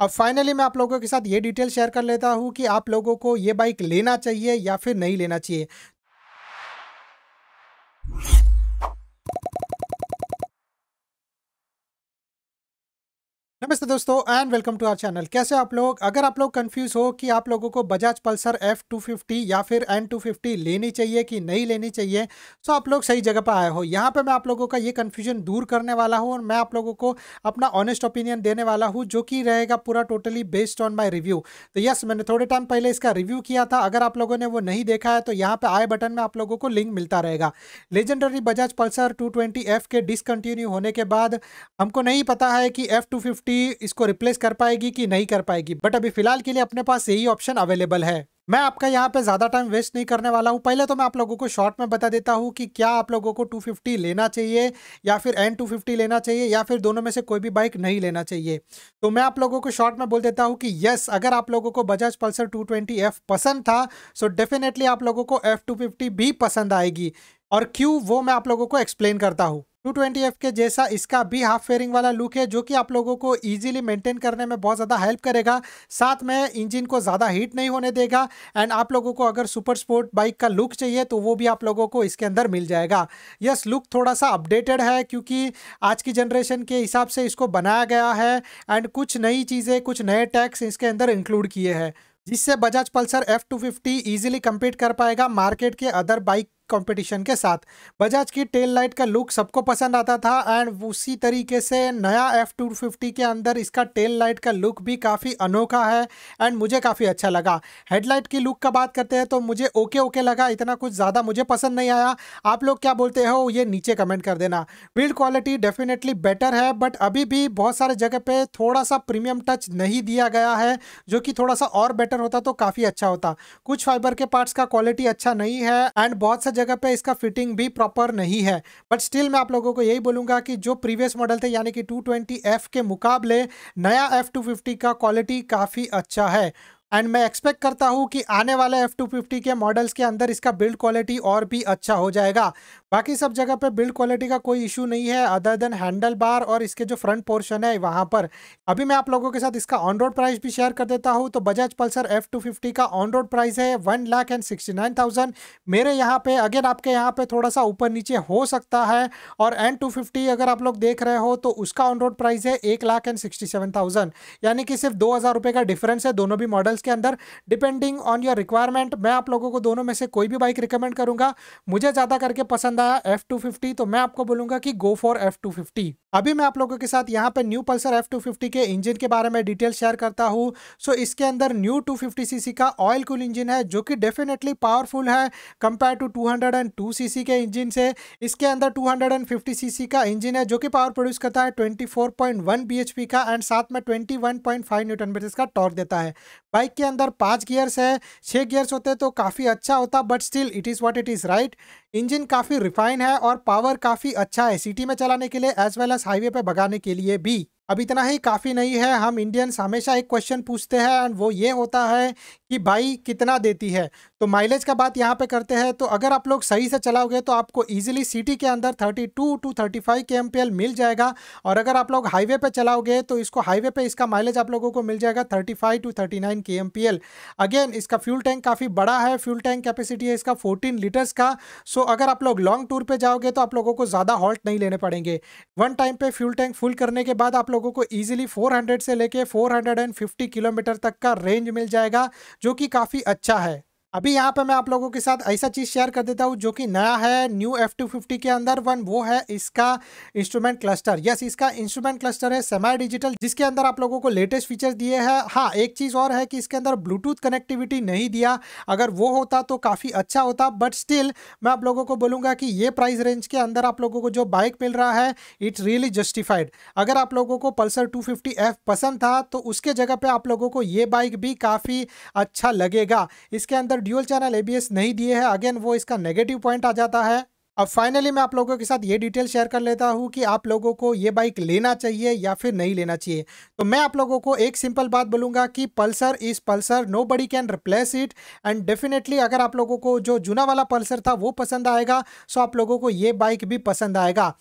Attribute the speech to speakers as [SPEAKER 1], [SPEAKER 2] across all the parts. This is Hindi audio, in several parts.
[SPEAKER 1] अब फाइनली मैं आप लोगों के साथ ये डिटेल शेयर कर लेता हूँ कि आप लोगों को ये बाइक लेना चाहिए या फिर नहीं लेना चाहिए नमस्ते दोस्तों and welcome to our channel कैसे आप लोग अगर आप लोग कंफ्यूज हो कि आप लोगों को Bajaj Pulsar F two fifty या फिर एन टू फिफ्टी लेनी चाहिए कि नहीं लेनी चाहिए तो आप लोग सही जगह पर आए हो यहाँ पे मैं आप लोगों का ये कंफ्यूजन दूर करने वाला हूँ और मैं आप लोगों को अपना ऑनेस्ट ओपिनियन देने वाला हूँ जो कि रहेगा पूरा totally based on my review तो यस मैंने थोड़े टाइम पहले इसका रिव्यू किया था अगर आप लोगों ने वो नहीं देखा है तो यहाँ पर आए बटन में आप लोगों को लिंक मिलता रहेगा लेजेंडरी बजाज पल्सर टू के डिसकंटिन्यू होने के बाद हमको नहीं पता है कि एफ टू फिफ्टी भी इसको रिप्लेस कर पाएगी कि नहीं कर पाएगी बट अभी फिलहाल के लिए अपने पास यही ऑप्शन अवेलेबल है मैं आपका यहाँ पे ज़्यादा टाइम वेस्ट नहीं करने वाला हूँ पहले तो मैं आप लोगों को शॉर्ट में बता देता हूँ कि क्या आप लोगों को 250 लेना चाहिए या फिर एन 250 लेना चाहिए या फिर दोनों में से कोई भी बाइक नहीं लेना चाहिए तो मैं आप लोगों को शॉर्ट में बोल देता हूँ कि यस अगर आप लोगों को बजाज पल्सर टू पसंद था सो so डेफिनेटली आप लोगों को एफ़ भी पसंद आएगी और क्यों वो मैं आप लोगों को एक्सप्लेन करता हूँ ट्वेंटी एफ के जैसा इसका भी हाफ फेयरिंग वाला लुक है जो कि आप लोगों को इजीली मेंटेन करने में बहुत ज़्यादा हेल्प करेगा साथ में इंजन को ज़्यादा हीट नहीं होने देगा एंड आप लोगों को अगर सुपर स्पोर्ट बाइक का लुक चाहिए तो वो भी आप लोगों को इसके अंदर मिल जाएगा यस लुक थोड़ा सा अपडेटेड है क्योंकि आज की जनरेशन के हिसाब से इसको बनाया गया है एंड कुछ नई चीज़ें कुछ नए टैक्स इसके अंदर इंक्लूड किए हैं जिससे Bajaj Pulsar F two fifty easily compete कर पाएगा मार्केट के अदर बाइक कंपटीशन के साथ बजाज की टेल लाइट का लुक सबको पसंद आता था एंड उसी तरीके से नया एफ टू फिफ्टी के अंदर इसका टेल लाइट का लुक भी काफ़ी अनोखा है एंड मुझे काफ़ी अच्छा लगा हेडलाइट की लुक का बात करते हैं तो मुझे ओके ओके लगा इतना कुछ ज़्यादा मुझे पसंद नहीं आया आप लोग क्या बोलते हो ये नीचे कमेंट कर देना बिल्ड क्वालिटी डेफिनेटली बेटर है बट अभी भी बहुत सारे जगह पर थोड़ा सा प्रीमियम टच नहीं दिया गया है जो कि थोड़ा सा और बेटर होता तो काफ़ी अच्छा होता कुछ फाइबर के पार्ट्स का क्वालिटी अच्छा नहीं है एंड बहुत सा जगह पे इसका फिटिंग भी प्रॉपर नहीं है बट स्टिल मैं आप लोगों को यही बोलूंगा कि जो प्रीवियस मॉडल थे यानी कि टू के मुकाबले नया एफ का क्वालिटी काफ़ी अच्छा है एंड मैं एक्सपेक्ट करता हूँ कि आने वाले एफ टू फिफ्टी के मॉडल्स के अंदर इसका बिल्ड क्वालिटी और भी अच्छा हो जाएगा बाकी सब जगह पे बिल्ड क्वालिटी का कोई इशू नहीं है अदर देन हैंडल बार और इसके जो फ्रंट पोर्शन है वहाँ पर अभी मैं आप लोगों के साथ इसका ऑन रोड प्राइस भी शेयर कर देता हूँ तो Bajaj Pulsar F two fifty का ऑन रोड प्राइस है one lakh and sixty nine thousand मेरे यहाँ पे अगेन आपके यहाँ पे थोड़ा सा ऊपर नीचे हो सकता है और एन टू फिफ्टी अगर आप लोग देख रहे हो तो उसका ऑन रोड प्राइस है एक lakh and sixty seven thousand यानी कि सिर्फ दो हज़ार रुपये का डिफरेंस है दोनों भी मॉडल मॉडल्स के अंदर डिपेंडिंग ऑन योर रिक्वायरमेंट मैं आप लोगों को दोनों में से कोई भी बाइक रिकमेंड करूंगा मुझे ज़्यादा करके पसंद आया एफ टू फिफ्टी तो मैं आपको बोलूंगा कि go for F two fifty अभी मैं आप लोगों के साथ यहाँ पे new Pulsar F two fifty के इंजन के बारे में डिटेल शेयर करता हूँ सो so, इसके अंदर न्यू टू फिफ्टी सीसी का ऑयल कूल इंजन है जो कि डेफिनेटली पावरफुल है compare to two hundred and two C C के इंजन से इसके अंदर two hundred and fifty C C का इंजन है जो कि पावर प्रोड्यूस करता है twenty four point one B H P का एंड साथ में twenty one point five newton metres का टॉर्क देता है बाइक के अंदर पाँच गियर्स है छः गियर्स होते तो काफ़ी अच्छा होता but still it is what it is right engine काफ़ी रिफाइन है और पावर काफ़ी अच्छा है सिटी में चलाने के लिए एज वेल एज हाईवे पर भगाने के लिए भी अब इतना ही काफ़ी नहीं है हम इंडियंस हमेशा एक क्वेश्चन पूछते हैं एंड वो ये होता है कि भाई कितना देती है तो माइलेज का बात यहाँ पे करते हैं तो अगर आप लोग सही से चलाओगे तो आपको इजीली सिटी के अंदर 32 टू 35 के एम मिल जाएगा और अगर आप लोग हाईवे पे चलाओगे तो इसको हाईवे पे इसका माइलेज आप लोगों को मिल जाएगा 35 टू थर्टी के अगेन इसका फ्यूल टैंक काफ़ी बड़ा है फ्यूल टैंक कैपेसिटी है इसका फोर्टीन लीटर्स का सो अगर आप लोग लॉन्ग टूर पर जाओगे तो आप लोगों को ज़्यादा हॉल्ट नहीं लेने पड़ेंगे वन टाइम पर फ्यूल टैंक फुल करने के बाद आप लोग लोगों को ईजिली 400 से लेके 450 किलोमीटर तक का रेंज मिल जाएगा जो कि काफ़ी अच्छा है अभी यहाँ पे मैं आप लोगों के साथ ऐसा चीज़ शेयर कर देता हूँ जो कि नया है न्यू एफ टू फिफ्टी के अंदर वन वो है इसका इंस्ट्रूमेंट क्लस्टर यस इसका इंस्ट्रूमेंट क्लस्टर है सेमा डिजिटल जिसके अंदर आप लोगों को लेटेस्ट फीचर्स दिए हैं हाँ एक चीज़ और है कि इसके अंदर ब्लूटूथ कनेक्टिविटी नहीं दिया अगर वो होता तो काफ़ी अच्छा होता बट स्टिल मैं आप लोगों को बोलूंगा कि ये प्राइस रेंज के अंदर आप लोगों को जो बाइक मिल रहा है इट्स रियली जस्टिफाइड अगर आप लोगों को पल्सर टू फिफ्टी एफ पसंद था तो उसके जगह पर आप लोगों को ये बाइक भी काफ़ी अच्छा लगेगा इसके अंदर ड्यूअल चैनल एबीएस नहीं दिए हैं अगेन वो इसका नेगेटिव पॉइंट आ जाता है अब फाइनली मैं आप लोगों के साथ ये डिटेल शेयर कर लेता हूँ कि आप लोगों को ये बाइक लेना चाहिए या फिर नहीं लेना चाहिए तो मैं आप लोगों को एक सिंपल बात बोलूँगा कि Pulsar is Pulsar nobody can replace it and definitely अगर आप लोगों को जो जूना वाला पल्सर था वो पसंद आएगा सो आप लोगों को ये बाइक भी पसंद आएगा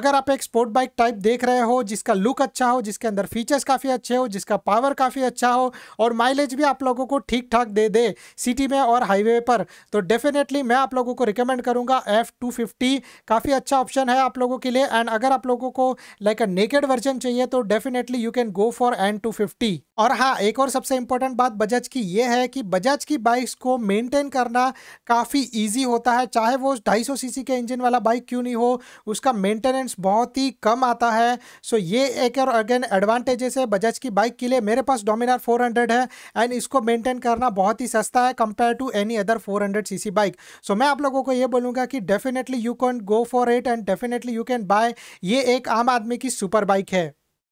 [SPEAKER 1] अगर आप एक स्पोर्ट बाइक टाइप देख रहे हो जिसका लुक अच्छा हो जिसके अंदर फीचर्स काफ़ी अच्छे हो जिसका पावर काफ़ी अच्छा हो और माइलेज भी आप लोगों को ठीक ठाक दे दे सिटी में और हाईवे पर तो डेफिनेटली मैं आप लोगों को रिकमेंड करूँगा एफ टू फिफ्टी काफ़ी अच्छा ऑप्शन है आप लोगों के लिए एंड अगर आप लोगों को लाइक अ नेकेड वर्जन चाहिए तो definitely you can go for N two fifty और हाँ एक और सबसे इंपॉर्टेंट बात बजाज की ये है कि बजाज की बाइक्स को मेंटेन करना काफ़ी इजी होता है चाहे वो 250 सीसी के इंजन वाला बाइक क्यों नहीं हो उसका मेंटेनेंस बहुत ही कम आता है सो ये एक और अगेन एडवांटेजेस है बजाज की बाइक के लिए मेरे पास डोमिनार 400 है एंड इसको मेंटेन करना बहुत ही सस्ता है compare to any other 400 CC bike so मैं आप लोगों को ये बोलूँगा कि definitely definitely you can go for it and definitely you can buy ये एक आम आदमी की सुपर बाइक है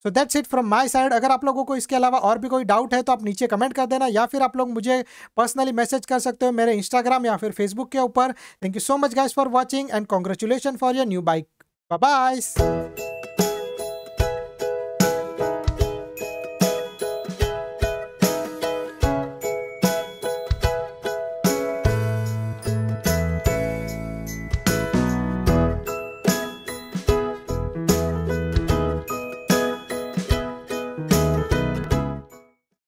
[SPEAKER 1] so that's it from my side अगर आप लोगों को इसके अलावा और भी कोई डाउट है तो आप नीचे कमेंट कर देना या फिर आप लोग मुझे पर्सनली मैसेज कर सकते हो मेरे इंस्टाग्राम या फिर फेसबुक के ऊपर thank you so much guys for watching and congratulation for your new bike bye